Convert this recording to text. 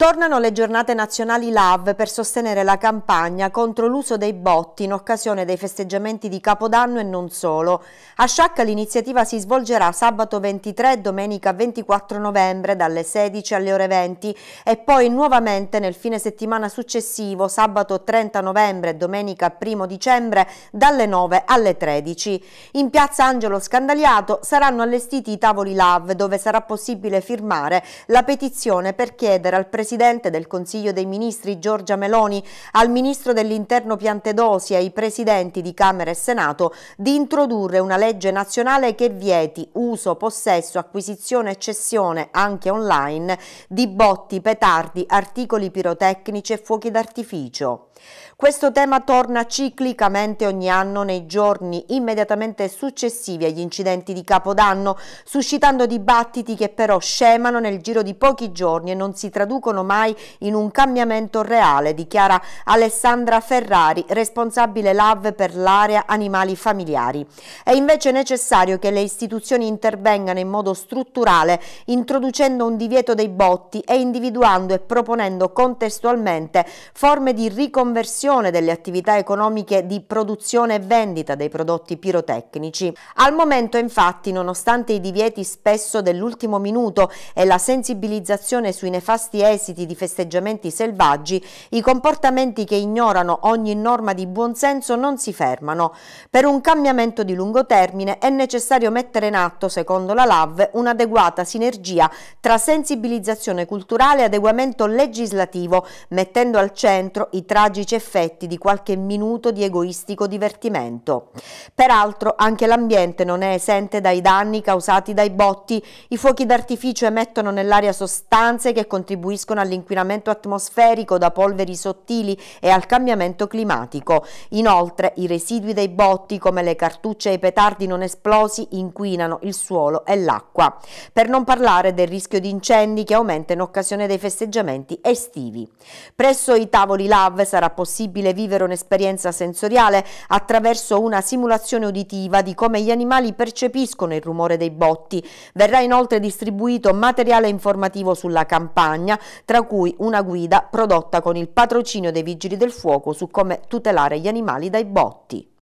Tornano le giornate nazionali LAV per sostenere la campagna contro l'uso dei botti in occasione dei festeggiamenti di Capodanno e non solo. A Sciacca l'iniziativa si svolgerà sabato 23 e domenica 24 novembre dalle 16 alle ore 20 e poi nuovamente nel fine settimana successivo sabato 30 novembre e domenica 1 dicembre dalle 9 alle 13. In piazza Angelo Scandagliato saranno allestiti i tavoli LAV dove sarà possibile firmare la petizione per chiedere al Presidente Presidente del Consiglio dei Ministri Giorgia Meloni, al Ministro dell'Interno Piantedosi e ai Presidenti di Camera e Senato di introdurre una legge nazionale che vieti uso, possesso, acquisizione e cessione, anche online, di botti, petardi, articoli pirotecnici e fuochi d'artificio. Questo tema torna ciclicamente ogni anno nei giorni immediatamente successivi agli incidenti di Capodanno, suscitando dibattiti che però scemano nel giro di pochi giorni e non si traducono riversano mai in un cambiamento reale, dichiara Alessandra Ferrari, responsabile LAV per l'area animali familiari. È invece necessario che le istituzioni intervengano in modo strutturale, introducendo un divieto dei botti e individuando e proponendo contestualmente forme di riconversione delle attività economiche di produzione e vendita dei prodotti pirotecnici. Al momento infatti, nonostante i divieti spesso dell'ultimo minuto e la sensibilizzazione sui nefasti esiti propositi di festeggiamenti selvaggi, i comportamenti che ignorano ogni norma di buonsenso non si fermano. Per un cambiamento di lungo termine è necessario mettere in atto, secondo la LAV, un'adeguata sinergia tra sensibilizzazione culturale e adeguamento legislativo, mettendo al centro i tragici effetti di qualche minuto di egoistico divertimento. Peraltro anche l'ambiente non è esente dai danni causati dai botti, i fuochi d'artificio emettono nell'aria sostanze che contribuiscono attenzione all'inquinamento atmosferico da polveri sottili e al cambiamento climatico. Inoltre i residui dei botti come le cartucce e i petardi non esplosi inquinano il suolo e l'acqua. Per non parlare del rischio di incendi che aumenta in occasione dei festeggiamenti estivi. Presso i tavoli LAV sarà possibile vivere un'esperienza sensoriale attraverso una simulazione uditiva di come gli animali percepiscono il rumore dei botti. Verrà inoltre distribuito materiale informativo sulla campagna tra cui una guida prodotta con il patrocinio dei Vigili del Fuoco su come tutelare gli animali dai botti.